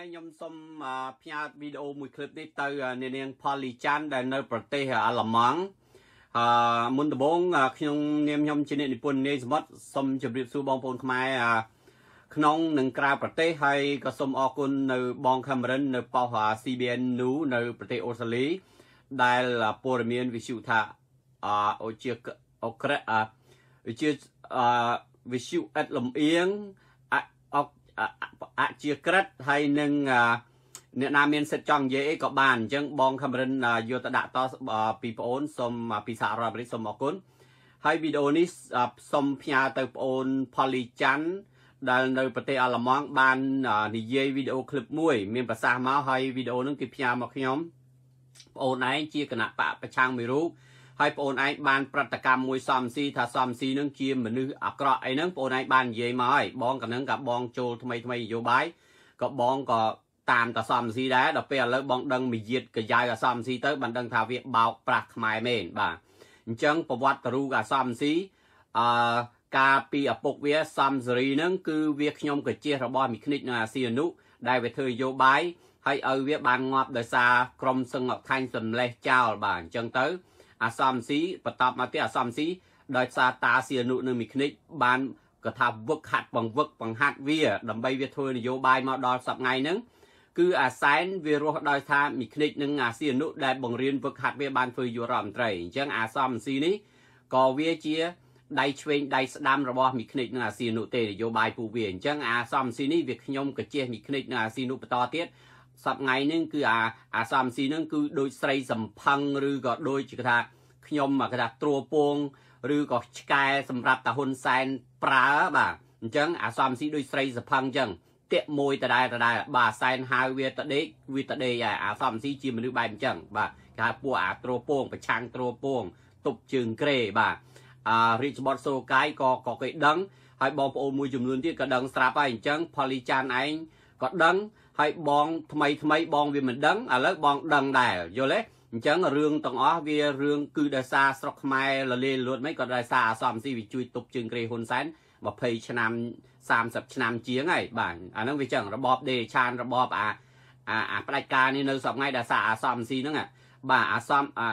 នេះខ្ញុំសូមផ្ញើវីដេអូមួយឃ្លីបនេះទៅអ្នកនាង ផលលីចាន់ដែល នៅប្រទេសអាល្លឺម៉ង់អឺមុនដំបូងខ្ញុំនាមខ្ញុំជាអ្នកនិពន្ធនាយសមុទ្រសូមជម្រាបសួរបងប្អូនខ្មែរក្នុងនិងក្រៅប្រទេសហើយក៏សូមអរគុណនៅបងកាមេរិននៅប៉ុស CBN News នៅប្រទេសអូស្ត្រាលីដែលព័ត៌មានវិទ្យុថាអអូជាអូក្រេអជាវិទ្យុអិតលំអៀងអជាក្រិតហើយនឹងអ្នកណាមានសិទ្ធចង់និយាយអីក៏បានអញ្ចឹងបងខមរិនយកទៅដាក់តពីប្អូនសូមពីសហរដ្ឋអាមេរិកសូមអរគុណហើយវីដេអូនេះសូមផ្ញើទៅប្អូនផូលីចាន់ដែលនៅប្រទេសអាល្លឺម៉ង់ បាននិយាយវីដេអូឃ្លីបមួយមានប្រសាសន៍មកហើយវីដេអូនឹងគេផ្ញើមកខ្ញុំប្អូនឯងជាគណៈបកប្រឆាំងមួយរូបហើយបងអូនឯងបានប្រតិកម្មមួយសំស៊ីថាសំស៊ីនឹងជាមនុស្សអាក្រក់អីហ្នឹងបងអូនឯងបាននិយាយមកហើយបងកំណឹងក៏បងចូលថ្មីថ្មីនយោបាយក៏បងក៏តាមតសំស៊ីដែរដល់ពេលឥឡូវបងដឹងមាយាទកាយាយអាសំស៊ីទៅបានដឹងថាវាបោកប្រាស់ខ្មែរមែនបាទអញ្ចឹងប្រវត្តិរូបអាសំស៊ីអឺការពីឪពុកវាសំសេរីហ្នឹងគឺ វាខ្ញុំក៏ជារបស់មីគ្និចនៅអាស៊ីអនុដែលវាធ្វើនយោបាយហើយឲ្យវាបានងាប់ដោយសារក្រមសឹងអខាញ់សម្លេះចោល បាទអញ្ចឹងទៅអសំស៊ីបន្ទាប់មកទៀតអសំស៊ីដោយសារតាសៀនុនៅមីក្និចបានកថាវឹកហាត់បង្វឹកបង្ហាត់វាដើម្បីវាធ្វើនយោបាយមកដល់សប្ងៃហ្នឹងគឺអាសែនវារស់ដោយថាមីក្និចនិងអាសៀនុដែលបង្រៀនវឹកហាត់វាបានធ្វើយុរដ្ឋមន្ត្រីអញ្ចឹងអាសំស៊ីនេះក៏វាជាដៃឆ្វេងដៃស្ដាំរបស់មីក្និចនិងអាសៀនុទេនយោបាយពួកវាអញ្ចឹងអាសំស៊ីនេះវាខ្ញុំក៏ជះមីក្និចនិងអាសៀនុបន្តទៀតសប្ងៃហ្នឹងគឺអាអាសំស៊ីហ្នឹងគឺ ដូចស្រីសំផឹងឬក៏ដូចគេថាខ្ញុំគេថាត្រួពង ឬក៏ឆ្កែសម្រាប់តាហ៊ុនសែនប្រើបាទអញ្ចឹងអាសំស៊ីដូចស្រីសំផឹងអញ្ចឹងតាក់មួយដដែលដដែលបាទសែនហៅវាតដេកវាតដេកឯអាសំស៊ីជាមនុស្សបែបអញ្ចឹងបាទគេហៅពួកអាត្រួពងប្រឆាំងត្រួពងទប់ជើងក្រេ បាទអារាជបុត្រសូកាយក៏ក៏គេដឹងហើយបងប្អូនមួយចំនួនទៀតក៏ដឹងស្រាប់ហើយអញ្ចឹងផលីចានឯងក៏ដឹងហើយបង ថ្មីថ្មីបងវាមិនដឹងឥឡូវបងដឹងដែរយល់ទេអញ្ចឹងរឿងទាំងអស់វារឿងគឺដោយសារស្រុកខ្មែរលលាលួតមិនក៏ដោយសារអសមស៊ីវាជួយទប់ជើងក្រេហ៊ុនសែន20ឆ្នាំ30ឆ្នាំជាងហើយបាទអាហ្នឹងវាចឹងរបបដេឆានរបបអាអាផ្ដាច់ការនេះនៅសប្ងៃដោយសារអសមស៊ីហ្នឹងបាទអសមអា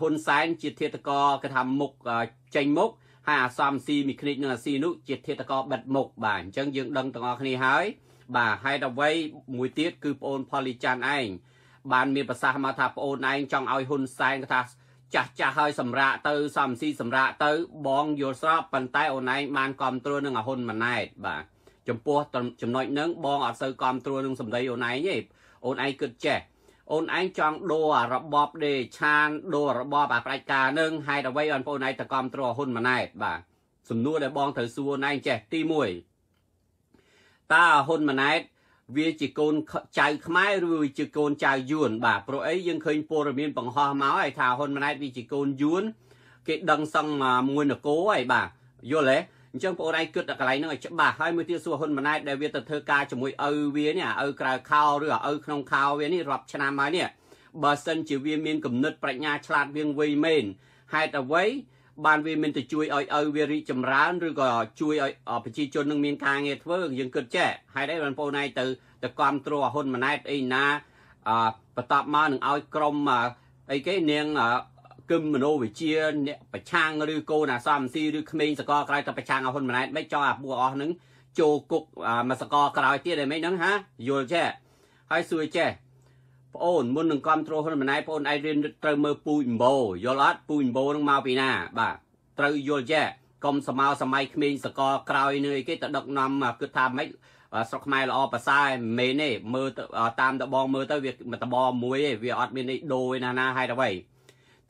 ហ៊ុនសែនជាធាតកោគេថាមុខចេញមុខហើយអសមស៊ីមីគ្និចនឹងអាស៊ីនោះជាធាតកោបិទមុខបាទអញ្ចឹងយើងដឹងទាំងអស់គ្នាហើយបាទហេតុអ្វីមួយទៀតគឺប្អូនផលីចាន់ឯងបានមានប្រសាសន៍មកថាប្អូនឯងចង់ឲ្យហ៊ុនសែនថាចាស់ចាស់ឲ្យសម្រាកទៅសំស៊ីសម្រាកទៅបងយល់ស្របប៉ុន្តែ អូនឯងបានគ្រប់គ្រងនឹងអហ៊ុនម៉ាណែតបាទចំពោះចំណុចហ្នឹងបងអត់សូវគ្រប់គ្រងនឹងសម្ដីអូនឯងទេអូនឯងគិតចេះអូនឯងចង់ដូររបបដេឆានដូររបបអាផ្ដាច់ការនឹងហេតុអ្វីបងប្អូនឯងទៅគ្រប់គ្រងហ៊ុនម៉ាណែត បាទសំណួរដែលបងត្រូវសួរអូនឯងចេះទី1តើហ៊ុនម៉ាណែតវាជាកូនចៅខ្មែរឬជាកូនចៅយួនបាទព្រោះអីយើងឃើញព័ត៌មានបង្ហោះមកហើយថាហ៊ុនម៉ាណែតវាជាកូនយួនគេដឹងសឹងមួយនគរហើយបាទយល់ទេអញ្ចឹងបងប្អូនឯងគិតដល់កន្លែងហ្នឹងឲ្យច្បាស់ហើយមួយទៀតសួរហ៊ុនម៉ាណែតដែលវាទៅធ្វើការជាមួយឪវានេះឪក្រៅខោឬឪក្នុងខោវានេះរាប់ឆ្នាំហើយនេះបើសិនជាវាមានគំនិតប្រាជ្ញាឆ្លាតវាងវៃមែនហេតុអ្វីបានវាមិនទៅជួយឲ្យឪវារីកចម្រើនឬក៏ជួយឲ្យប្រជាជននឹងមានការងារធ្វើយើងគិតចេះហេតុអីបងប្អូនឯងទៅទៅគ្រប់គ្រងហ៊ុនម៉ាណែតអីណាអបន្តមកនឹងឲ្យក្រមអីគេនាងគឹមមនោវិជាអ្នកប្រឆាំងឬកូនអាសមស៊ីឬក្មេងសកលក្រៅទៅប្រឆាំងឲ្យហ៊ុនម៉ាណែតមិនចោលអាពួកអស់នឹងចូលគុកមកសកលក្រៅទៀតឯមិនហ្នឹងហាយល់ចេះហើយសួរចេះប្អូនមុននឹងគ្រប់គ្រងហ៊ុនម៉ាណែតប្អូនឯងរៀនត្រូវមើលពូជអម្បូយល់អត់ពូជអម្បូនឹងមកពីណា បាទត្រូវយល់ចេះកុំសមោ សម័យក្មេងសកលក្រោយនឹងអីគេទៅដឹកនាំគិតថាម៉េចស្រុកខ្មែរល្អប្រសើរមែនទេមើលតាមដបងមើលទៅវាដបងមួយទេវាអត់មានអីដូរឯណាណាហេតុអ្វី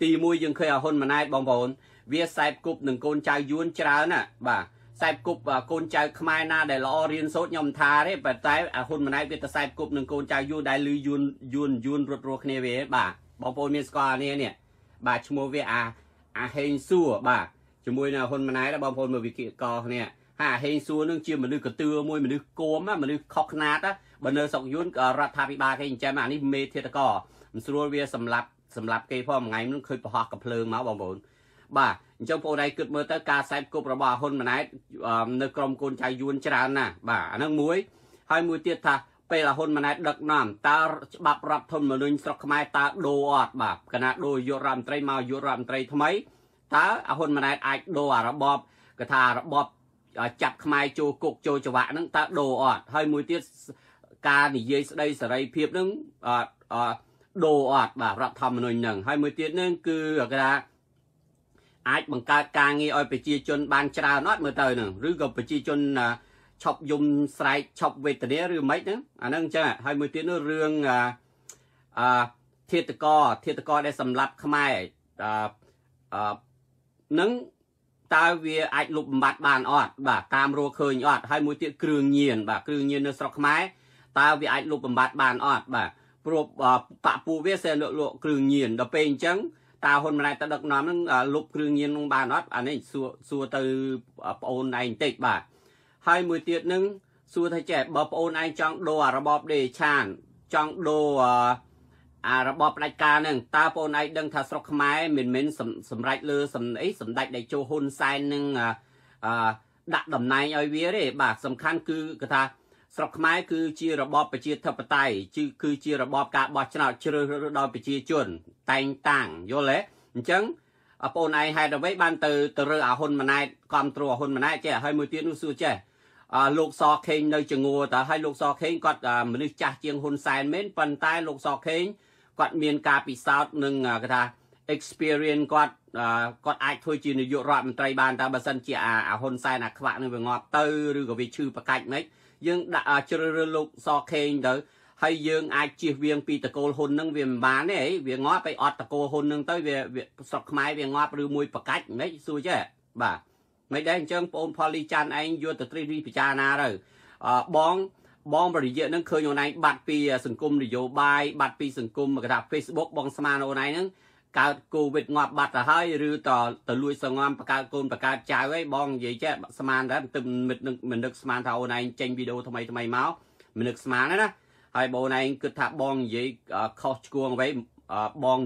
ទីមួយយើងឃើញអាហ៊ុនម៉ាណែតបងប្អូនវាសែបគប់នឹងកូនចៅយួនច្រើនណាបាទខ្សែគប់កូនចៅខ្មែរណាដែលល្អរៀនសូត្រខ្ញុំថាទេប៉ុន្តែហ៊ុនម៉ាណែតវាទៅខ្សែគប់នឹងកូនចៅយូរដែលលឺយួនយួនយួនរត់រស់គ្នាវាបាទបងប្អូនមានស្គាល់នេះនេះបាទឈ្មោះវាអាអាហេងសួរបាទជាមួយនឹងហ៊ុនម៉ាណែតបងប្អូនមើលវិគិកលគ្នាហើយអាហេងសួរនឹងជាមនុស្សកតឿមួយមនុស្សគោមមនុស្សខុសខ្នាតបើនៅស្រុកយួនរដ្ឋាភិបាលគេចិញ្ចឹមអានេះមេធាតកមិនស្រួលវាសម្លាប់សម្លាប់គេផងមួយថ្ងៃនោះឃើញប្រហោះកំភ្លើងមកបងប្អូនបាទអញ្ចឹងបងឯងគិតមើលទៅការសែបគប់របស់ហ៊ុនម៉ាណែតនៅក្រមកូនចៅយួនច្រើនណាស់បាទអានឹងមួយ ហើយមួយទៀតថាពេលហ៊ុនម៉ាណែតដឹកនាំតើច្បាប់រដ្ឋធម្មនុញ្ញស្រុកខ្មែរតើដូរអត់បាទគណៈដូរយុរដ្ឋមន្ត្រីមកយុរដ្ឋមន្ត្រីថ្មីតើហ៊ុនម៉ាណែតអាចដូរអារបបកថារបបចាប់ខ្មែរចូលគុកចូលច្បាក់ហ្នឹងតើដូរអត់ហើយមួយទៀតការនិយាយស្ដីសេរីភាពហ្នឹងអត់ដូរអត់បាទរដ្ឋធម្មនុញ្ញហ្នឹងហើយមួយទៀតហ្នឹងគឺគេថាអាចបង្កើតការងារឲ្យប្រជាជនបានច្រើនអត់មើលទៅនឹងឬក៏ប្រជាជនឈប់យំស្រែកឈប់វេទនាឬមិនហ្នឹងអាហ្នឹងអញ្ចឹងហើយមួយទៀតនោះរឿងអឺធាតកោធាតកោដែលសម្លាប់ខ្មែរអឺនឹងតើវាអាចលុបបំបាត់បានអត់បាទតាមរੂឃើញអត់ហើយមួយទៀតគ្រឿងញៀនបាទគ្រឿងញៀននៅស្រុកខ្មែរតើវាអាចលុបបំបាត់បានអត់បាទព្រោះបពពួកវាសេលក់លក់គ្រឿងញៀនដល់ពេលអញ្ចឹងតើហ៊ុនម៉ាណែតទៅដឹកនាំនឹងលុបគ្រឿងញៀននឹងបានអត់អានេះសួរសួរទៅប្អូនឯងបន្តិចបាទហើយមួយទៀតនឹងសួរថាចេះបើប្អូនឯងចង់ដូររបបដេឆានចង់ដូរអារបបផ្ដាច់ការនឹងតើប្អូនឯងដឹង ថាស្រុកខ្មែរមិនមែនសម្រេចលើសំអីសម្ដេចតេជោហ៊ុនសែននឹងដាក់តំណែងឲ្យវាទេបាទសំខាន់គឺគេថាស្រុកខ្មែរគឺជារបបប្រជាធិបតេយ្យគឺគឺជារបបការបោះឆ្នោតជ្រើសរើសដោយប្រជាជនតែងតាំងយល់ទេអញ្ចឹងបងឯងហេតុអ្វីបានទៅ ទៅរើអាហ៊ុនម៉ាណែតគ្រប់គ្រងអាហ៊ុនម៉ាណែតចេះហើយមួយទៀតនោះសួរចេះអើលោកស ខេងនៅចងួរតើហើយលោកស ខេងគាត់មនុស្សចាស់ជាងហ៊ុនសែនមែនប៉ុន្តែលោកសខេងគាត់មានការពិសោធន៍នឹងគេថា experience គាត់គាត់អាចធ្វើជានាយករដ្ឋមន្ត្រីបានតើបើសិនជាអាហ៊ុនសែនអាខ្វាក់នឹងវាងាប់ទៅឬក៏វាឈឺប្រកាច់មិនខ្មិចយើងដាក់ជ្រើសរើសលោកសខេងទៅហើយយើងអាចជៀសវាងពីតកូលហ៊ុននឹងវាមិនបានទេវាងាប់ហើយអត់តកូលហ៊ុននឹងទៅវាស្រុកខ្មែរវាងាប់ឬមួយប្រកាច់មិនសួរចេះបាទមិនដែរអញ្ចឹងបងផលលីចាន់ឯងយកទៅត្រិះរិះពិចារណាទៅបងបងបរិយានឹងឃើញអូនឯងបាត់ពី សង្គមនយោបាយបាត់ពីសង្គមកថា Facebook បងស្មានអូនឯងហ្នឹងកើតកូវីដងាប់បាត់ទៅហើយឬតទៅលួចសងំបកើតកូនបកើតចៅអីបងនិយាយចេះស្មានដែរទៅមិននឹកមិននឹកស្មានថាអូនឯងចេញវីដេអូថ្មីថ្មីមកមិននឹកស្មានណាហើយបងឯងគិតថាបងនិយាយខុសឆ្គងអ្វីបង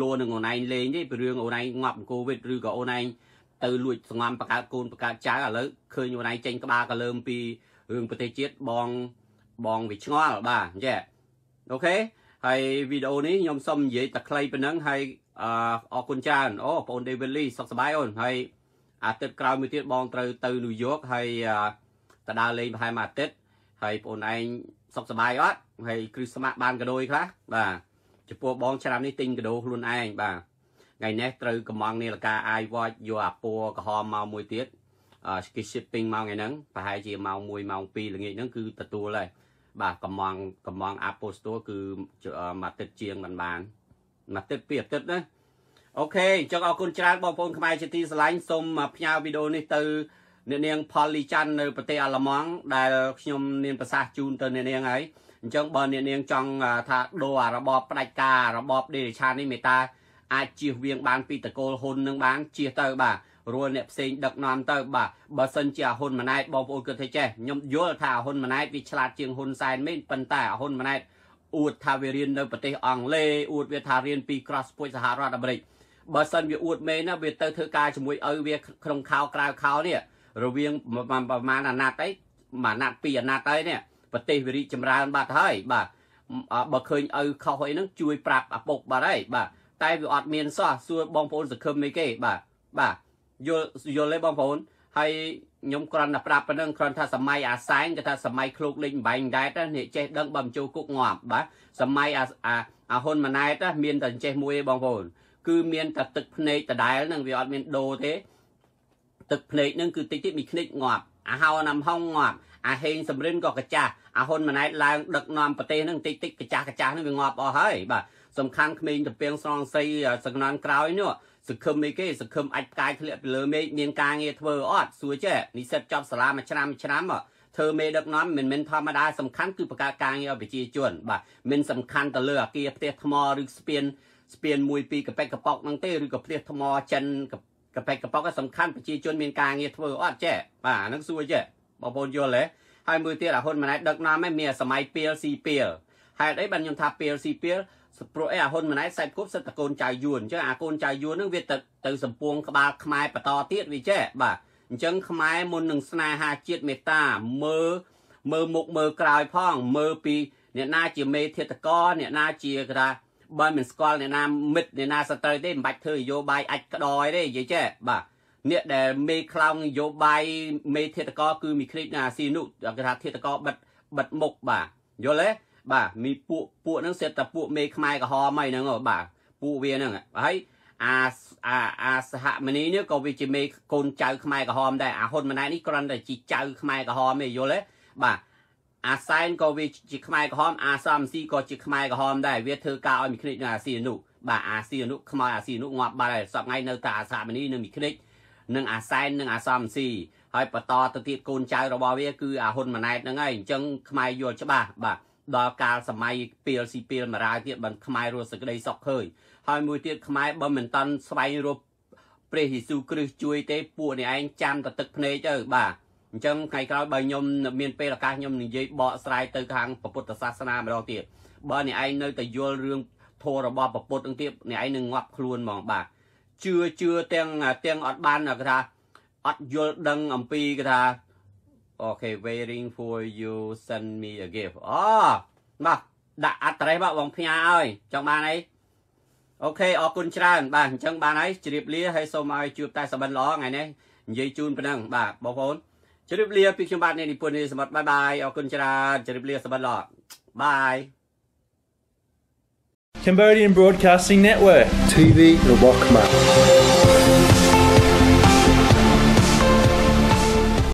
លួនឹងអូនឯងលេងទេពីរឿងអូនឯងងាប់កូវីដឬក៏អូនឯងទៅលួចសងំបកើតកូនបកើតចៅឥឡូវឃើញអូនឯងចេញក្បាលកលើមពីរឿងប្រទេសជាតិបងបងវាឆ្ងល់បាទចេះអូខេហើយវីដេអូនេះខ្ញុំសូមនិយាយតែខ្លីប៉ុណ្ណឹងហើយអរគុណច្រើនអូបងដេវីលីសុខសប្បាយអូនហើយអាទិត្យក្រោយមួយទៀតបងត្រូវទៅញូវយ៉កហើយទៅដើរលេងប្រហែលមួយអាទិត្យហើយបងឯងសុខសប្បាយអត់ហើយគ្រឹះស្មាក់បានកដោយខ្លះបាទចំពោះបងឆ្នាំនេះទិញកដោខ្លួនឯងបាទថ្ងៃនេះត្រូវកំងនាឡិកា iWatch យកអាពួរក្រហមមកមួយទៀតគេ shipping មកថ្ងៃហ្នឹងប្រហែលជាម៉ោង1ម៉ោង2ល្ងាចហ្នឹងគឺទទួលហើយបាទកំងកំងអាប៉ូស្ទូលគឺមួយទឹកជាងមិនបានមួយទឹកពីរទឹកណាអូខេអញ្ចឹងអរគុណច្រើនបងប្អូនខ្មែរជាទីស្រឡាញ់សូមផ្ញើវីដេអូនេះទៅអ្នកនាងផលលីចាន់នៅប្រទេសអាល្លឺម៉ង់ដែលខ្ញុំមានប្រសាសន៍ជូនទៅអ្នកនាងហើយអញ្ចឹងបើអ្នកនាងចង់ថាដូរអារបបផ្ដាច់ការរបបដេរឆាននេះមេតាអាចជៀសវាង បានពីតកូលហ៊ុននឹងបានជៀសទៅបាទរួលអ្នកផ្សេងដឹកនាំទៅបាទបើសិនជាអាហ៊ុនម៉ាណែតបងប្អូនគិតថាចេះខ្ញុំយល់ថាអាហ៊ុនម៉ាណែតវាឆ្លាតជាងហ៊ុនសែនមែនប៉ុន្តែអាហ៊ុនម៉ាណែតអួតថាវារៀននៅប្រទេសអង់គ្លេសអួតវាថារៀនពីក្រសពួយសហរដ្ឋអាមេរិកបើសិនវាអួតមែនណាវាទៅធ្វើការជាមួយឪវា ក្នុងខោក្រៅខោនេះរវាងប្រហែលអាណត្តិអីមួយអាណត្តិពីរអាណត្តិអីនេះប្រទេសវារីកចម្រើនបាត់ហើយបាទបើឃើញឪខុសអីហ្នឹង ជួយប្រាប់ឪពុកបាត់ហើយបាទតែវាអត់មានសោះសួរបងប្អូនសង្ឃឹមអីគេបាទបាទយល់យល់ទេបងប្អូនហើយខ្ញុំគ្រាន់តែប្រាប់ប៉ុណ្្នឹងគ្រាន់ថាសម័យអាសែងគេថាសម័យឃ្លោកលេងបាញ់ដែរតែនេះចេះដឹងបើមិនចូលគុកងាប់បាទសម័យអាអាហ៊ុនម៉ាណែត មានតែចេះមួយទេបងប្អូន គឺមានតែទឹកភ្នែកដដែលនឹងវាអត់មានដូរទេទឹកភ្នែកនឹងគឺតិចតិចមីខ្និចងាប់អាហៅណាំហុងងាប់អាហេងសំរិនក៏កាចាស់អាហ៊ុនម៉ាណែតឡើងដឹកនាំប្រទេសនឹងតិចតិចកាចាស់កាចាស់នឹងវាងាប់អស់ហើយបាទសំខាន់ក្មេងតំពៀងស្រងសីសង្ណានក្រោយនោះសង្ឃឹមអីគេសង្ឃឹមអាចផ្កាយធ្លាក់ពីលើមេឃមានការងារធ្វើអត់សួរចេះនិស្សិតចប់សាលាមួយឆ្នាំមួយឆ្នាំធ្វើមេដឹកនាំមិនមែនធម្មតាសំខាន់គឺបង្កើតការងារឲ្យប្រជាជនបាទមិនសំខាន់ទៅលើអាគារផ្ទះថ្មឬស្ពានស្ពានមួយពីរកប៉ែកកប៉ោកហ្នឹងទេឬក៏ផ្ទះថ្មចិនកប៉ែកកប៉ោកសំខាន់ប្រជាជនមានការងារធ្វើអត់ចេះបាទអាហ្នឹងសួរចេះបងប្អូនយល់ទេហើយមួយទៀតអាហ៊ុនម៉ាណែតដឹកនាំឯងមានសម័យពីលស៊ីពីលហេតុអីបានខ្ញុំថាពីលស៊ីពីលព្រោះអីអាហ៊ុនម៉ាណែតសាច់គប់សិតតកូនចៅយួនអញ្ចឹងអាកូនចៅយួនហ្នឹងវាទៅទៅសម្ពងក្បាលខ្មែរបន្តទៀតវាចេះបាទអញ្ចឹងខ្មែរមុននឹងស្នេហាជាតិមេត្តាមើលមើលមុខមើលក្រោយផងមើលពីអ្នកណាជាមេធាតកអ្នកណាជាគេថាបើមិនស្គាល់អ្នកណាមិត្តអ្នកណាសត្រូវទេមិនបាច់ធ្វើនយោបាយអាចក្តយទេនិយាយចេះបាទអ្នកដែលមេខ្លោងនយោបាយមេធាតកគឺមីក្រិចនៅអាស៊ីនោះគេថាធាតកបិទបិទមុខបាទយល់ទេបាទមីពួកពួកហ្នឹងសិតតែពួកមេខ្មែរក្រហមអីហ្នឹងបាទពួកវាហ្នឹងហើយអាអាអាសហមនីនេះក៏វាជាមេកូនចៅខ្មែរក្រហមដែរអាហ៊ុនម៉ាណែតនេះគ្រាន់តែជាចៅខ្មែរក្រហមទេយល់ទេបាទអាសែនក៏វាជាខ្មែរក្រហមអាសំស៊ីក៏ជាខ្មែរក្រហមដែរវាធ្វើការឲ្យមីគ្និចនៅអាស៊ីអនុបាទអាស៊ីអនុខ្មោចអាស៊ីអនុងាប់បាត់ហើយសប្ងៃនៅតែអាសាមនីនិងមីគ្និចនិងអាសែននិងអាសំស៊ីហើយបន្តទៅទៀតកូនចៅរបស់វា គឺអាហ៊ុនម៉ាណែតហ្នឹងហើយអញ្ចឹងខ្មែរយល់ច្បាស់បាទដល់កាលសម័យពីលស៊ីពីលមរាយទៀតបានខ្មែររស់សេចក្តីសុខឃើញហើយមួយទៀតខ្មែរបើមិនតាន់ស្វែងរកព្រះយេស៊ូវគ្រីស្ទជួយទេពួកអ្នកឯងចាំតែទឹកភ្នែកទៅបាទអញ្ចឹងថ្ងៃក្រោយបើខ្ញុំមានពេលឱកាសខ្ញុំនិយាយបកស្រាយទៅខាងពុទ្ធសាសនាម្ដងទៀតបើអ្នកឯងនៅតែយល់រឿងធម៌របស់ពុទ្ធនឹងទៀតអ្នកឯងនឹងងាប់ខ្លួនហ្មងបាទជឿជឿទាំងទាំងអត់បានគេថាអត់យល់ដឹងអំពីគេថា okay waiting for you send me a gift អូបាទដាក់ address បាទបងផ្ញើឲ្យចង់បានអីអូខេអរគុណច្រើនបាទអញ្ចឹង បានហើយជ្រាបលាហើយសូមឲ្យជួបតែសបិនល្អថ្ងៃនេះនិយាយជូនប៉ុណ្ណឹងបាទបងប្អូន ជ្រាបលាពីខ្ញុំបាទនេះនិពន្ធនេះសម្បត្តិបាយបាយអរគុណច្រើនជ្រាបលាសបិនល្អ Bye Cambodian Broadcasting Network TV របស់ខ្មែរ